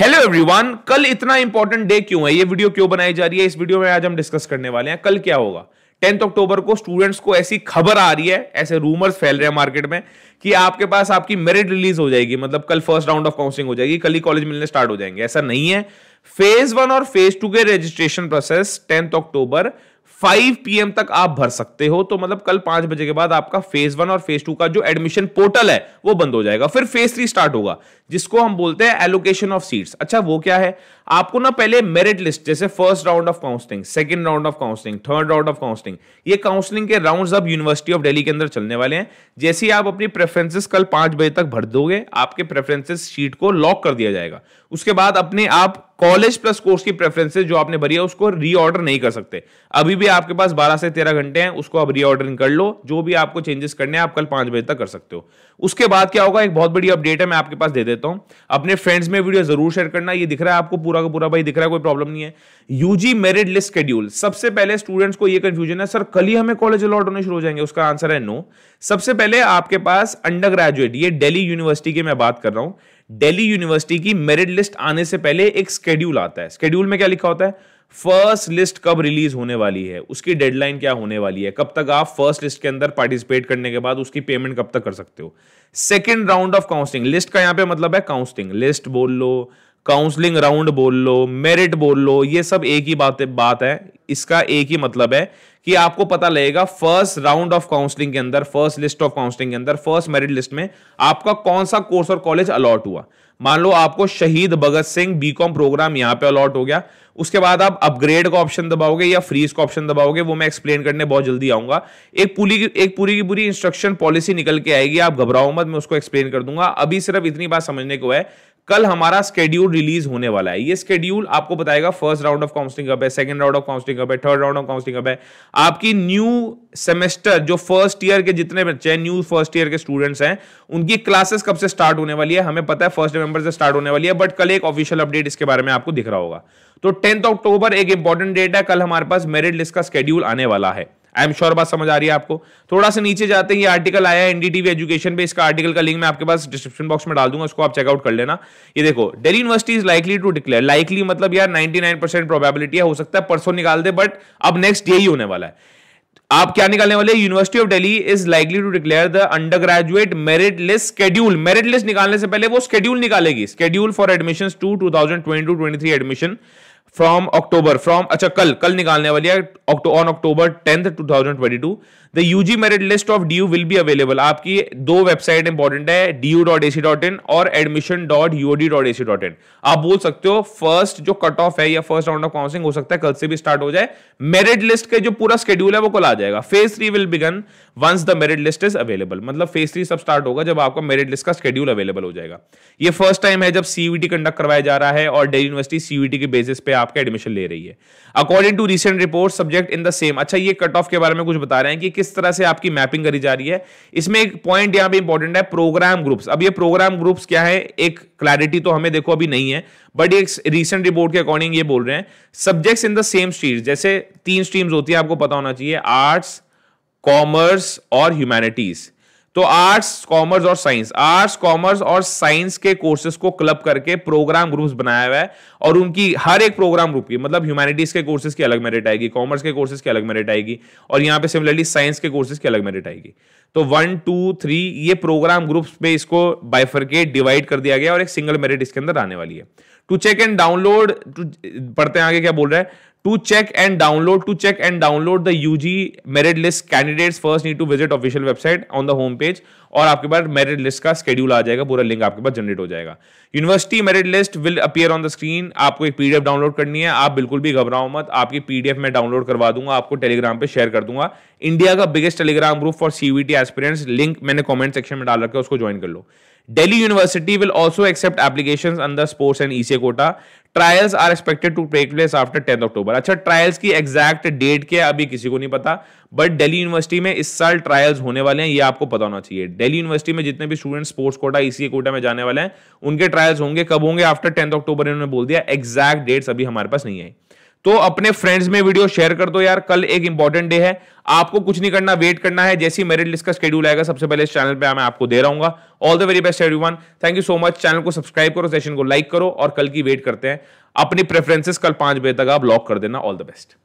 hello everyone कल इतना important day क्यों है ये वीडियो क्यों बनाई जा रही है इस वीडियो में आज हम डिस्कस करने वाले हैं कल क्या होगा टेंथ अक्टूबर को स्टूडेंट्स को ऐसी खबर आ रही है ऐसे रूमर्स फैल रहे हैं मार्केट में कि आपके पास आपकी मेरिट रिलीज हो जाएगी मतलब कल फर्स्ट राउंड ऑफ काउंसिलिंग हो जाएगी कल ही कॉलेज मिलने स्टार्ट हो जाएंगे ऐसा नहीं है फेज वन और फेज टू के registration process tenth October five P तक आप भर सकते हो तो मतलब कल पांच बजे के बाद आपका फेज वन और फेज टू का जो एडमिशन पोर्टल है वो बंद हो जाएगा फिर फेज थ्री स्टार्ट होगा जिसको हम बोलते हैं एलोकेशन ऑफ सीट्स अच्छा वो क्या है आपको ना पहले मेरिट लिस्ट जैसे first round of counselling second round of counselling third round of counselling ये काउंसलिंग के राउंड अब यूनिवर्सिटी ऑफ डेली के अंदर चलने वाले हैं जैसे ही आप अपनी प्रेफरेंसेस कल पांच बजे तक भर दोगे आपके प्रेफरेंसेस शीट को लॉक कर दिया जाएगा उसके बाद अपने आप कॉलेज प्लस कोर्स की प्रेफरेंसेज जो आपने भरी है उसको रीऑर्डर नहीं कर सकते अभी अभी भी आपके पास 12 से 13 घंटे हैं उसको आप रीऑर्डरिंग कर लो जो भी आपको चेंजेस करने हैं आप कल पांच बजे तक कर सकते हो उसके बाद क्या होगा एक बहुत बड़ी अपडेट है मैं आपके पास दे देता हूं अपने फ्रेंड्स में वीडियो जरूर शेयर करना ये दिख रहा है आपको पूरा का पूरा भाई दिख रहा है कोई प्रॉब्लम नहीं है यूजी मेरिट लिस्ट शेड्यूल सबसे पहले स्टूडेंट्स को यह कंफ्यूजन है सर कल ही हमें कॉलेज अलॉट होने शुरू हो जाएंगे उसका आंसर है नो सबसे पहले आपके पास अंडर ग्रेजुएट ये डेली यूनिवर्सिटी की मैं बात कर रहा हूं डेली यूनिवर्सिटी की मेरिट लिस्ट आने से पहले एक स्केड्यूल आता है स्केड्यूल में क्या लिखा होता है फर्स्ट लिस्ट कब रिलीज होने वाली है उसकी डेडलाइन क्या होने वाली है कब तक आप फर्स्ट लिस्ट के अंदर पार्टिसिपेट करने के बाद उसकी पेमेंट कब तक कर सकते हो second round of counselling list का यहां पे मतलब है काउंसलिंग लिस्ट बोल लो काउंसलिंग राउंड बोल लो मेरिट बोल लो ये सब एक ही बात बात है इसका एक ही मतलब है कि आपको पता लगेगा फर्स्ट राउंड ऑफ काउंसलिंग के अंदर फर्स्ट लिस्ट ऑफ काउंसलिंग के अंदर फर्स्ट मेरिट लिस्ट में आपका कौन सा कोर्स और कॉलेज अलॉट हुआ मान लो आपको शहीद भगत सिंह बीकॉम प्रोग्राम यहाँ पे अलॉट हो गया उसके बाद आप अपग्रेड का ऑप्शन दबाओगे या फ्रीज का ऑप्शन दबाओगे वो मैं एक्सप्लेन करने बहुत जल्दी आऊंगा एक पूरी एक पूरी की पूरी इंस्ट्रक्शन पॉलिसी निकल के आएगी आप घबराओ मत मैं उसको एक्सप्लेन कर दूंगा अभी सिर्फ इतनी बात समझने को है कल हमारा स्केड्यूल रिलीज होने वाला है ये स्केड्यूल आपको बताएगा फर्स्ट राउंड ऑफ काउंसलिंग कब है सेकंड राउंड ऑफ काउंसलिंग कब है थर्ड राउंड ऑफ काउंसलिंग कब है आपकी न्यू सेमेस्टर जो फर्स्ट ईयर के जितने बच्चे हैं न्यू फर्स्ट ईयर के स्टूडेंट्स हैं उनकी क्लासेस कब से स्टार्ट होने वाली है हमें पता है फर्स्ट नवंबर से स्टार्ट होने वाली है बट कल एक ऑफिशियल अपडेट इसके बारे में आपको दिख रहा होगा तो टेंथ अक्टूबर एक इंपॉर्टेंट डेट है कल हमारे पास मेरिट लिस्ट का स्केड्यूल आने वाला है आई एम श्योर बात समझ आ रही है आपको थोड़ा सा नीचे जाते हैं ये आर्टिकल आया एनडीटीवी एजुकेशन पे इसका आर्टिकल का लिंक मैं आपके पास डिस्क्रिप्शन बॉक्स में डाल दूंगा उसको आप चेकआउट कर लेना ये देखो Delhi university is likely to declare likely मतलब यार नाइन प्रोबेबिलिटी है हो सकता है परसों निकाल दे बट अब नेक्स्ट डे ही होने वाला है आप क्या निकालने वाले university of Delhi is likely to declare the undergraduate merit list schedule merit list निकालने से पहले वो स्केड्यूल निकालेगी schedule for admission to two thousand twenty two twenty three admission from October from अच्छा कल कल निकालने वाली है on October tenth two thousand twenty two the UG merit list of D U will be available आपकी दो website important है D U dot A C dot in और admission dot U D dot A C dot in आप बोल सकते हो first जो cut off है या फर्स्ट राउंड ऑफ काउंसिलिंग हो सकता है कल से भी स्टार्ट हो जाए मेरिट लिस्ट के जो पूरा स्केड्यूल है वो कल आ जाएगा phase three will begin once the merit list is available मतलब फेज थ्री सब स्टार्ट होगा जब आपका मेरिट लिस्ट का स्केड्यूल अवेलेबल हो जाएगा ये फर्स्ट टाइम है जब सीयूटी कंडक्ट e करवाया जा रहा है और डेली यूनिवर्सिटी सीयूटी के बेसिस पे आप आपका एडमिशन ले रही है according to recent report subject in the same अच्छा ये कट ऑफ के बारे में कुछ बता रहे हैं कि किस तरह से आपकी मैपिंग करी जा रही है इसमें एक पॉइंट यहां पर इंपॉर्टेंट है प्रोग्राम ग्रुप्स अब ये प्रोग्राम ग्रुप्स क्या है एक क्लैरिटी तो हमें देखो अभी नहीं है बट एक रिसेंट रिपोर्ट के अकॉर्डिंग ये बोल रहे हैं subjects in the same stream जैसे तीन स्ट्रीम्स होती है आपको पता होना चाहिए आर्ट्स कॉमर्स और ह्यूमैनिटीज़ तो आर्ट्स कॉमर्स और साइंस आर्ट्स कॉमर्स और साइंस के कोर्सेज को क्लब करके प्रोग्राम ग्रुप्स बनाया हुआ है और उनकी हर एक प्रोग्राम ग्रुप की मतलब ह्यूमैनिटीज के कोर्सेज की अलग मेरिट आएगी कॉमर्स के कोर्सेज की अलग मेरिट आएगी और यहाँ पे सिमिलरली साइंस के कोर्सेज की अलग मेरिट आएगी तो वन टू थ्री ये प्रोग्राम ग्रुप्स पे इसको बाइफरकेट डिवाइड कर दिया गया और एक सिंगल मेरिट इसके अंदर आने वाली है टू चेक एंड डाउनलोड पढ़ते हैं आगे क्या बोल रहा है to check and download to check and download the जी merit list candidate first need to visit official website on the home page और आपके पास मेरिट लिस्ट का स्केड्यूल आ जाएगा पूरा लिंक आपके पास जनरेट हो जाएगा university merit list will appear on the screen आपको एक पीडीएफ डाउनलोड करनी है आप बिल्कुल भी घबराओ मत आपकी पीडीएफ मैं डाउनलोड करवा दूंगा आपको टेलीग्राम पर शेयर कर दूंगा इंडिया का biggest Telegram group for CVT experience link मैंने कॉमेंट सेक्शन में डाल रखा है उसको ज्वाइन कर लो Delhi university will also accept application under sports and EC quota trials are expected to take place after tenth October अच्छा ट्रायल्स की एग्जैक्ट डेट क्या है अभी किसी को नहीं पता बट दिल्ली यूनिवर्सिटी में इस साल ट्रायल्स होने वाले हैं ये आपको पता होना चाहिए दिल्ली यूनिवर्सिटी में जितने भी स्टूडेंट स्पोर्ट्स कोटा इसी कोटा में जाने वाले हैं उनके ट्रायल्स होंगे कब होंगे आफ्टर टेंथ अक्टूबर इन्होंने बोल दिया एग्जैक्ट डेट्स अभी हमारे पास नहीं आई तो अपने फ्रेंड्स में वीडियो शेयर कर दो यार कल एक इंपॉर्टेंट डे है आपको कुछ नहीं करना वेट करना है जैसे ही मेरिट लिस्ट का शेड्यूल आएगा सबसे पहले इस चैनल पे मैं आपको दे रहा हूँ all the very best everyone thank you so much channel को सब्सक्राइब करो सेशन को लाइक करो और कल की वेट करते हैं अपनी प्रेफरेंसेस कल पांच बजे तक आप लॉक कर देना ऑल द बेस्ट